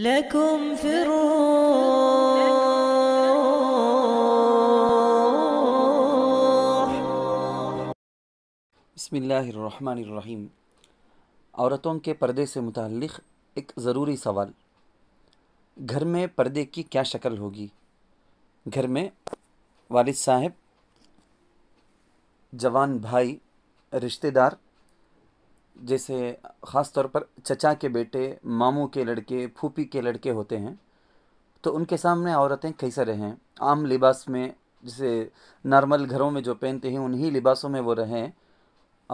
لكم في الروح بسم الله الرحمن الرحيم औरतों के पर्दे से मुतलक एक ज़रूरी सवाल घर में पर्दे की क्या शक्ल होगी घर में वालिद साहब जवान भाई रिश्तेदार जैसे ख़ास तौर पर चचा के बेटे मामू के लड़के फूपी के लड़के होते हैं तो उनके सामने औरतें कैसे रहें आम लिबास में जैसे नॉर्मल घरों में जो पहनते हैं उन्हीं लिबासों में वो रहें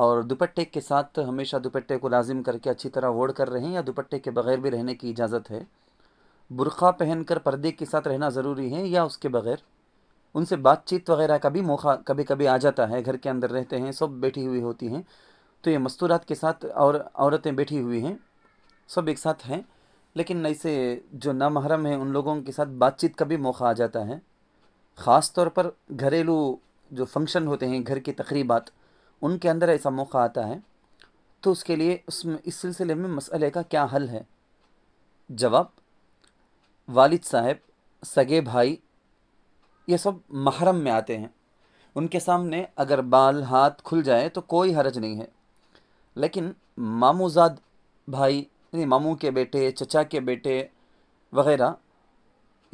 और दुपट्टे के साथ हमेशा दुपट्टे को लाजिम करके अच्छी तरह ओढ़ कर रहें या दुपट्टे के बग़ैर भी रहने की इजाज़त है बुरखा पहनकर पर्दे के साथ रहना ज़रूरी है या उसके बग़ैर उनसे बातचीत वगैरह का भी मौका कभी कभी आ जाता है घर के अंदर रहते हैं सब बैठी हुई होती हैं तो ये मस्तूरात के साथ और औरतें बैठी हुई हैं सब एक साथ हैं लेकिन ऐसे जो नामहरम हैं उन लोगों के साथ बातचीत का भी मौका आ जाता है ख़ास तौर पर घरेलू जो फंक्शन होते हैं घर की तकरीबात उनके अंदर ऐसा मौका आता है तो उसके लिए उसमें इस सिलसिले में मसले का क्या हल है जवाब वालिद साहब सगे भाई ये सब महरम में आते हैं उनके सामने अगर बाल हाथ खुल जाए तो कोई हरज नहीं है लेकिन मामूजाद भाई यानी मामू के बेटे चचा के बेटे वगैरह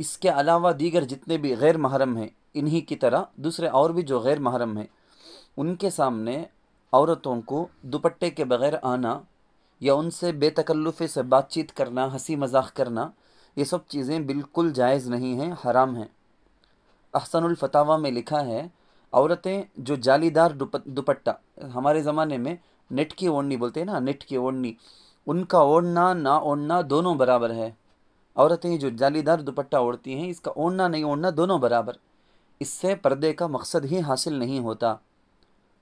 इसके अलावा दीगर जितने भी गैर महरम हैं इन्हीं की तरह दूसरे और भी जो गैर महरम हैं उनके सामने औरतों को दुपट्टे के बगैर आना या उनसे बेतकल्लुफ़ी से बातचीत करना हंसी मजाक करना ये सब चीज़ें बिल्कुल जायज़ नहीं हैं हराम हैं अहसनफ़तावा में लिखा है औरतें जो जालीदार दुपट्टा हमारे ज़माने में नेट की ओढ़नी बोलते हैं ना नेट की ओढ़नी उनका ओढ़ना ना ओढ़ना दोनों बराबर है औरतें जो जालीदार दुपट्टा ओढ़ती हैं इसका ओढ़ना नहीं ओढ़ना दोनों बराबर इससे पर्दे का मकसद ही हासिल नहीं होता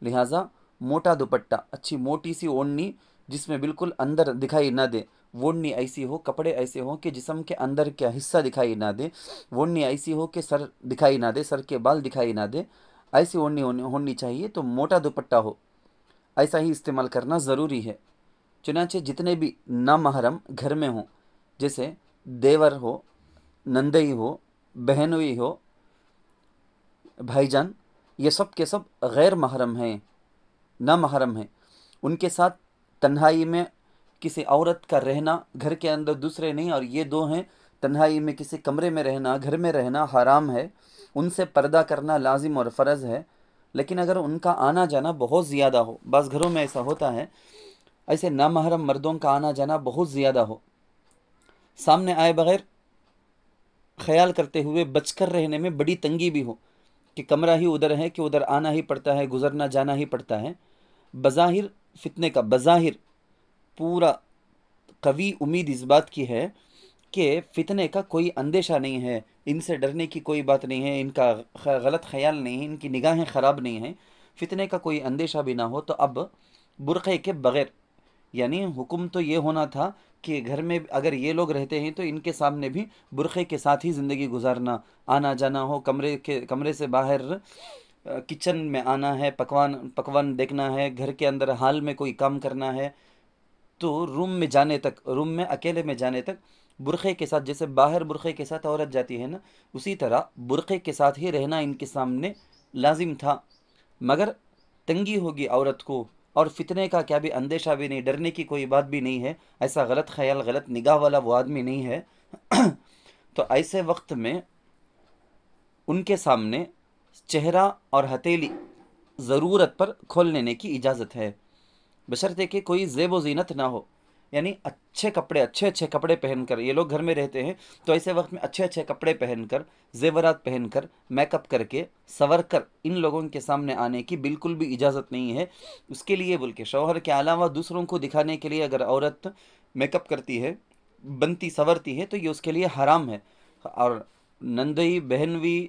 लिहाजा मोटा दुपट्टा अच्छी मोटी सी ओढ़नी जिसमें बिल्कुल अंदर दिखाई ना दे वोड़नी ऐसी हो कपड़े ऐसे हों कि जिसम के अंदर का हिस्सा दिखाई ना दे वोड़नी ऐसी हो कि सर दिखाई ना दे सर के बाल दिखाई ना दे ऐसी ओढ़नी होनी चाहिए तो मोटा दुपट्टा हो ऐसा ही इस्तेमाल करना ज़रूरी है चुनाचे जितने भी ना महरम घर में हों जैसे देवर हो नंदई हो बहनोई हो भाईजान ये सब के सब गैर महरम हैं ना महरम हैं उनके साथ तन्हाई में किसी औरत का रहना घर के अंदर दूसरे नहीं और ये दो हैं तन्हाई में किसी कमरे में रहना घर में रहना हराम है उनसे पर्दा करना लाजिम और फ़र्ज़ है लेकिन अगर उनका आना जाना बहुत ज़्यादा हो बस घरों में ऐसा होता है ऐसे नामहरम मर्दों का आना जाना बहुत ज़्यादा हो सामने आए बगैर ख्याल करते हुए बचकर रहने में बड़ी तंगी भी हो कि कमरा ही उधर है कि उधर आना ही पड़ता है गुजरना जाना ही पड़ता है बज़ाहिर फितने का बज़ाहिर पूरा कवी उम्मीद इस बात की है कि फितने का कोई अंदेशा नहीं है इनसे डरने की कोई बात नहीं है इनका गलत ख्याल नहीं है इनकी निगाहें ख़राब नहीं हैं फितने का कोई अंदेशा भी ना हो तो अब बुरक़े के बग़ैर यानी हुक्म तो ये होना था कि घर में अगर ये लोग रहते हैं तो इनके सामने भी बुरक़े के साथ ही ज़िंदगी गुजारना आना जाना हो कमरे के कमरे से बाहर किचन में आना है पकवान पकवान देखना है घर के अंदर हाल में कोई काम करना है तो रूम में जाने तक रूम में अकेले में जाने तक बुरख़े के साथ जैसे बाहर बुरख़े के साथ औरत जाती है ना उसी तरह बुरख़े के साथ ही रहना इनके सामने लाजिम था मगर तंगी होगी औरत को और फितने का क्या भी अंदेशा भी नहीं डरने की कोई बात भी नहीं है ऐसा गलत ख्याल गलत निगाह वाला वो आदमी नहीं है तो ऐसे वक्त में उनके सामने चेहरा और हथेली ज़रूरत पर खोल लेने की इजाज़त है बशर्ते कि कोई जेब व जीनत ना हो यानी अच्छे कपड़े अच्छे अच्छे कपड़े पहनकर ये लोग घर में रहते हैं तो ऐसे वक्त में अच्छे अच्छे कपड़े पहनकर जेवरात पहनकर मेकअप करके सवर कर इन लोगों के सामने आने की बिल्कुल भी इजाज़त नहीं है उसके लिए बोल के शौहर के अलावा दूसरों को दिखाने के लिए अगर औरत मेकअप करती है बनती संवरती है तो ये उसके लिए हराम है और नंदई बहनवी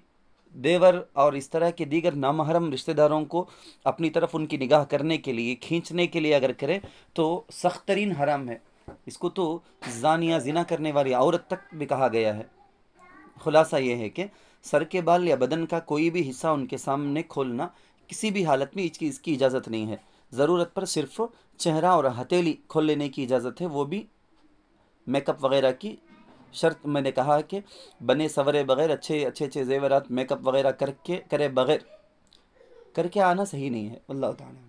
देवर और इस तरह के दीगर नामहरम रिश्तेदारों को अपनी तरफ उनकी निगाह करने के लिए खींचने के लिए अगर करें तो सख्त तरीन हराम है इसको तो जानिया जिना करने वाली औरत तक भी कहा गया है खुलासा यह है कि सर के बाल या बदन का कोई भी हिस्सा उनके सामने खोलना किसी भी हालत में इसकी इसकी इजाज़त नहीं है ज़रूरत पर सिर्फ चेहरा और हथेली खोल लेने की इजाज़त है वो भी मेकअप वगैरह की शर्त मैंने कहा कि बने सवरे बग़ैर अच्छे अच्छे अच्छे जेवरात मेकअप वगैरह करके करे बग़ैर करके आना सही नहीं है अल्लाह ताला